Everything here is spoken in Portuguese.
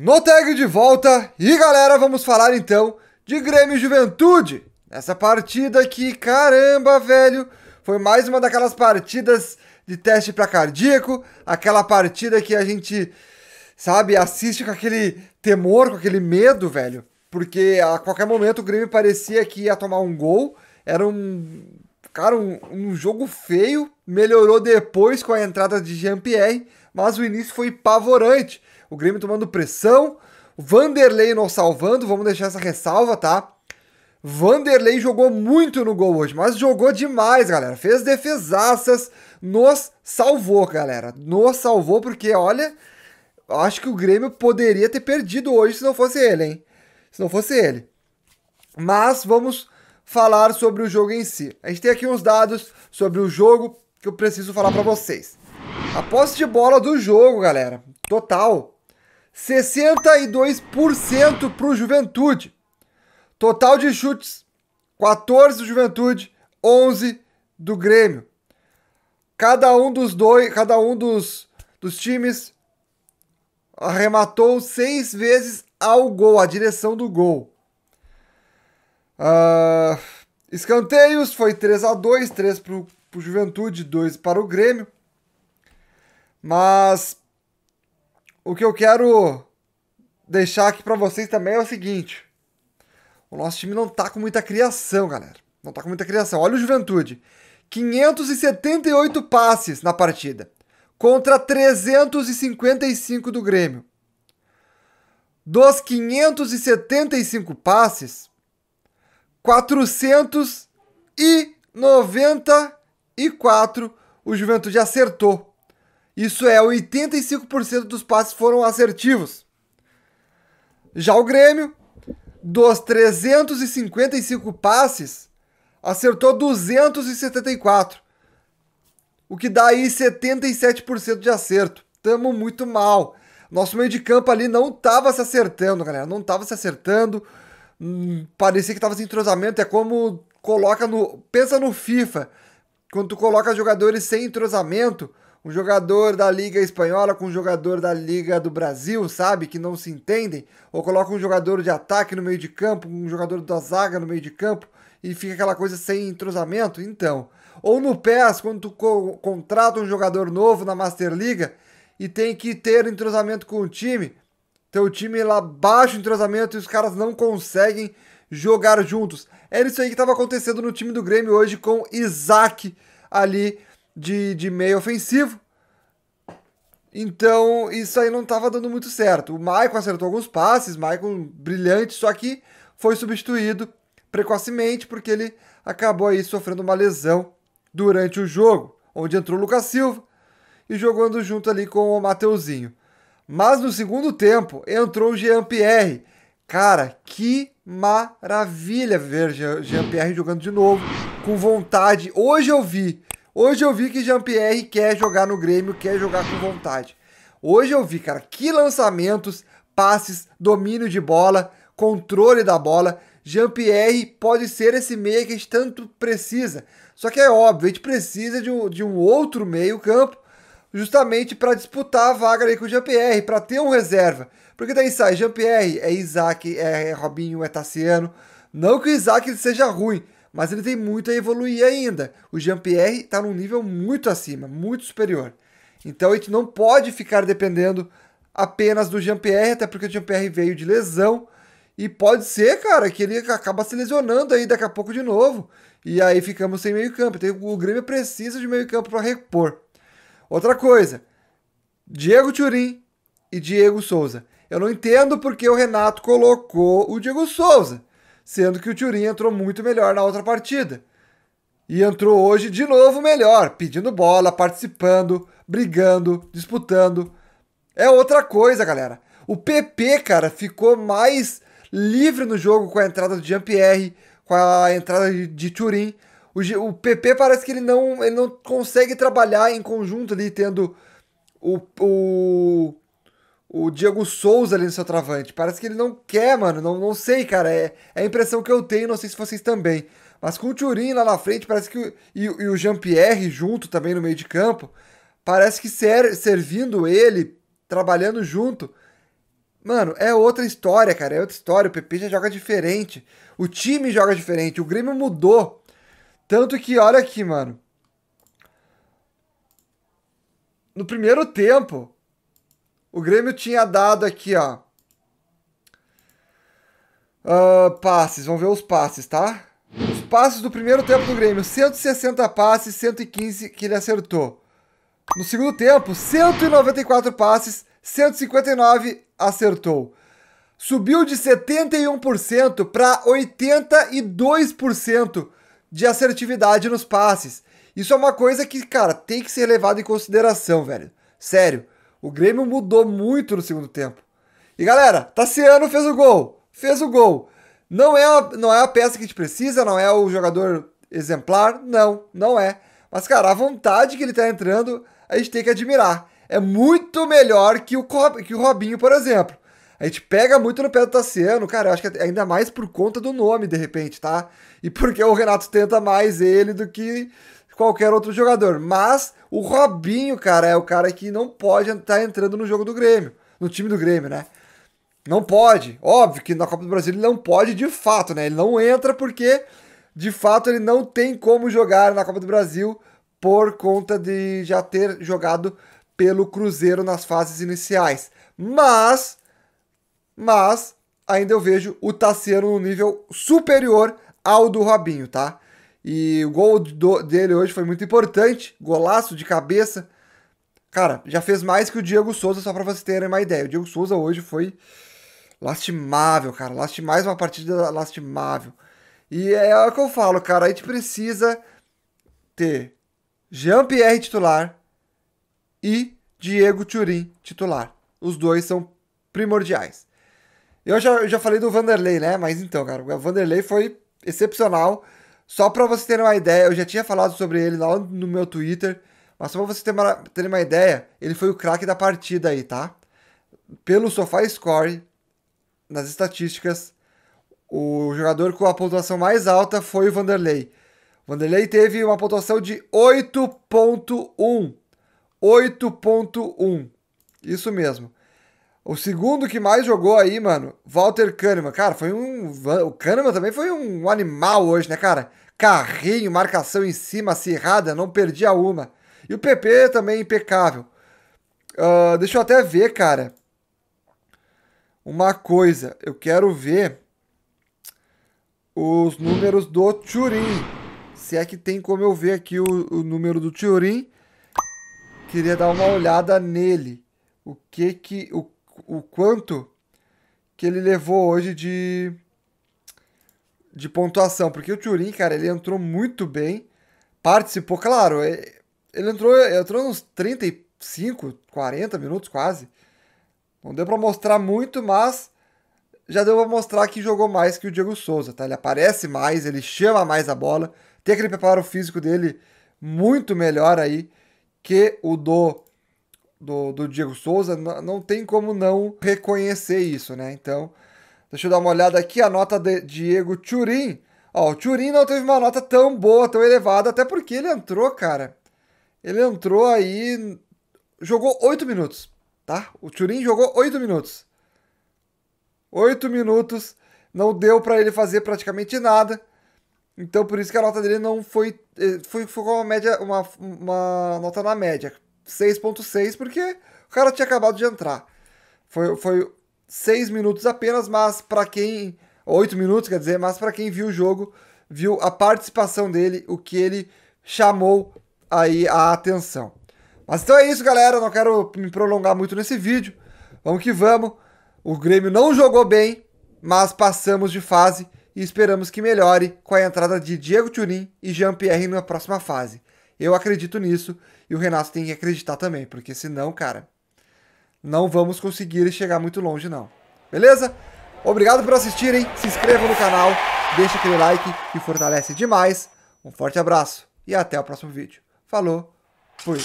No tag de volta e galera, vamos falar então de Grêmio Juventude. Essa partida que, caramba, velho, foi mais uma daquelas partidas de teste para cardíaco, aquela partida que a gente, sabe, assiste com aquele temor, com aquele medo, velho, porque a qualquer momento o Grêmio parecia que ia tomar um gol, era um, cara, um, um jogo feio, melhorou depois com a entrada de Jean-Pierre, mas o início foi pavorante. O Grêmio tomando pressão. Vanderlei nos salvando, vamos deixar essa ressalva, tá? Vanderlei jogou muito no gol hoje, mas jogou demais, galera. Fez defesaças, nos salvou, galera. Nos salvou porque, olha, acho que o Grêmio poderia ter perdido hoje se não fosse ele, hein? Se não fosse ele. Mas vamos falar sobre o jogo em si. A gente tem aqui uns dados sobre o jogo que eu preciso falar para vocês. A posse de bola do jogo, galera, total 62% para o Juventude. Total de chutes, 14 do Juventude, 11 do Grêmio. Cada um dos dois, cada um dos, dos times arrematou seis vezes ao gol, a direção do gol. Uh, escanteios foi 3 a 2 3 para o Juventude, 2 para o Grêmio. Mas o que eu quero deixar aqui para vocês também é o seguinte: o nosso time não tá com muita criação, galera. Não tá com muita criação. Olha o Juventude. 578 passes na partida contra 355 do Grêmio. Dos 575 passes, 494 o Juventude acertou. Isso é, 85% dos passes foram assertivos. Já o Grêmio, dos 355 passes, acertou 274. O que dá aí 77% de acerto. Tamo muito mal. Nosso meio de campo ali não tava se acertando, galera. Não tava se acertando. Hum, parecia que tava sem entrosamento. É como coloca no. Pensa no FIFA. Quando tu coloca jogadores sem entrosamento, um jogador da Liga Espanhola com um jogador da Liga do Brasil, sabe? Que não se entendem. Ou coloca um jogador de ataque no meio de campo, um jogador da zaga no meio de campo e fica aquela coisa sem entrosamento. Então, ou no PES, quando tu co contrata um jogador novo na Master Liga e tem que ter entrosamento com o time, teu time é lá baixo entrosamento e os caras não conseguem jogar juntos. Era é isso aí que estava acontecendo no time do Grêmio hoje com Isaac ali de, de meio ofensivo. Então, isso aí não estava dando muito certo. O Maicon acertou alguns passes, Maicon brilhante, só que foi substituído precocemente porque ele acabou aí sofrendo uma lesão durante o jogo, onde entrou o Lucas Silva e jogando junto ali com o Mateuzinho. Mas no segundo tempo entrou o Jean Pierre. Cara, que maravilha ver Jean Pierre jogando de novo, com vontade. Hoje eu vi Hoje eu vi que Jean-Pierre quer jogar no Grêmio, quer jogar com vontade. Hoje eu vi, cara, que lançamentos, passes, domínio de bola, controle da bola. Jean-Pierre pode ser esse meia que a gente tanto precisa. Só que é óbvio, a gente precisa de um, de um outro meio-campo justamente para disputar a vaga ali com o Jean-Pierre, para ter um reserva. Porque daí sai Jean-Pierre, é Isaac, é Robinho, é Tassiano. Não que o Isaac seja ruim, mas ele tem muito a evoluir ainda. O Jean-Pierre está num nível muito acima, muito superior. Então a gente não pode ficar dependendo apenas do Jean-Pierre, até porque o Jean-Pierre veio de lesão. E pode ser, cara, que ele acaba se lesionando aí daqui a pouco de novo. E aí ficamos sem meio campo. Então, o Grêmio precisa de meio campo para repor. Outra coisa, Diego Turim e Diego Souza. Eu não entendo porque o Renato colocou o Diego Souza sendo que o Turin entrou muito melhor na outra partida. E entrou hoje de novo melhor, pedindo bola, participando, brigando, disputando. É outra coisa, galera. O PP, cara, ficou mais livre no jogo com a entrada do Jean-Pierre, com a entrada de, de Turin. O, o, PP parece que ele não, ele não consegue trabalhar em conjunto ali, tendo o, o o Diego Souza ali no seu travante. Parece que ele não quer, mano. Não, não sei, cara. É, é a impressão que eu tenho, não sei se vocês também. Mas com o Turin lá na frente, parece que. e, e o Jean-Pierre junto também no meio de campo. Parece que ser, servindo ele, trabalhando junto. Mano, é outra história, cara. É outra história. O PP já joga diferente. O time joga diferente. O Grêmio mudou. Tanto que, olha aqui, mano. No primeiro tempo, o Grêmio tinha dado aqui, ó. Uh, passes, vamos ver os passes, tá? Os passes do primeiro tempo do Grêmio: 160 passes, 115 que ele acertou. No segundo tempo, 194 passes, 159 acertou. Subiu de 71% para 82% de assertividade nos passes. Isso é uma coisa que, cara, tem que ser levado em consideração, velho. Sério. O Grêmio mudou muito no segundo tempo. E galera, Tassiano fez o gol. Fez o gol. Não é, a, não é a peça que a gente precisa, não é o jogador exemplar. Não, não é. Mas, cara, a vontade que ele tá entrando, a gente tem que admirar. É muito melhor que o, que o Robinho, por exemplo. A gente pega muito no pé do Tassiano, cara, eu acho que é ainda mais por conta do nome, de repente, tá? E porque o Renato tenta mais ele do que qualquer outro jogador. Mas o Robinho, cara, é o cara que não pode estar tá entrando no jogo do Grêmio, no time do Grêmio, né? Não pode. Óbvio que na Copa do Brasil ele não pode de fato, né? Ele não entra porque de fato ele não tem como jogar na Copa do Brasil por conta de já ter jogado pelo Cruzeiro nas fases iniciais. Mas mas ainda eu vejo o Tassiano no nível superior ao do Robinho, tá? E o gol do, dele hoje foi muito importante, golaço de cabeça. Cara, já fez mais que o Diego Souza, só para vocês terem uma ideia. O Diego Souza hoje foi lastimável, cara. Lastimável, uma partida lastimável. E é o que eu falo, cara. A gente precisa ter Jean-Pierre titular e Diego Turin titular. Os dois são primordiais. Eu já, eu já falei do Vanderlei, né? Mas então, cara, o Vanderlei foi excepcional. Só para você ter uma ideia, eu já tinha falado sobre ele lá no meu Twitter, mas só para você ter uma, ter uma ideia, ele foi o craque da partida aí, tá? Pelo SofaScore, nas estatísticas, o jogador com a pontuação mais alta foi o Vanderlei. O Vanderlei teve uma pontuação de 8.1. 8.1. Isso mesmo. O segundo que mais jogou aí, mano, Walter Kahneman. Cara, foi um. O Kahneman também foi um animal hoje, né, cara? Carrinho, marcação em cima, acirrada, não perdia uma. E o PP também impecável. Uh, deixa eu até ver, cara. Uma coisa, eu quero ver os números do Turin. Se é que tem como eu ver aqui o, o número do Turin. Queria dar uma olhada nele. O que que. O o quanto que ele levou hoje de, de pontuação. Porque o Turin, cara, ele entrou muito bem, participou, claro, é, ele entrou, uns entrou nos 35, 40 minutos quase. Não deu para mostrar muito, mas já deu para mostrar que jogou mais que o Diego Souza, tá? Ele aparece mais, ele chama mais a bola, tem aquele preparo físico dele muito melhor aí que o do do, do Diego Souza, não tem como não reconhecer isso, né? Então, deixa eu dar uma olhada aqui, a nota de Diego Turin. Ó, o Turin não teve uma nota tão boa, tão elevada, até porque ele entrou, cara. Ele entrou aí, jogou 8 minutos, tá? O Turin jogou 8 minutos. 8 minutos, não deu para ele fazer praticamente nada. Então por isso que a nota dele não foi eh, foi, foi uma média uma, uma nota na média. 6.6, porque o cara tinha acabado de entrar. Foi, foi 6 minutos apenas, mas para quem. 8 minutos, quer dizer, mas para quem viu o jogo, viu a participação dele, o que ele chamou aí a atenção. Mas então é isso, galera. Não quero me prolongar muito nesse vídeo. Vamos que vamos. O Grêmio não jogou bem, mas passamos de fase e esperamos que melhore com a entrada de Diego Turin e Jean-Pierre na próxima fase. Eu acredito nisso e o Renato tem que acreditar também, porque senão, cara, não vamos conseguir chegar muito longe, não. Beleza? Obrigado por assistirem, se inscrevam no canal, deixa aquele like que fortalece demais. Um forte abraço e até o próximo vídeo. Falou, fui!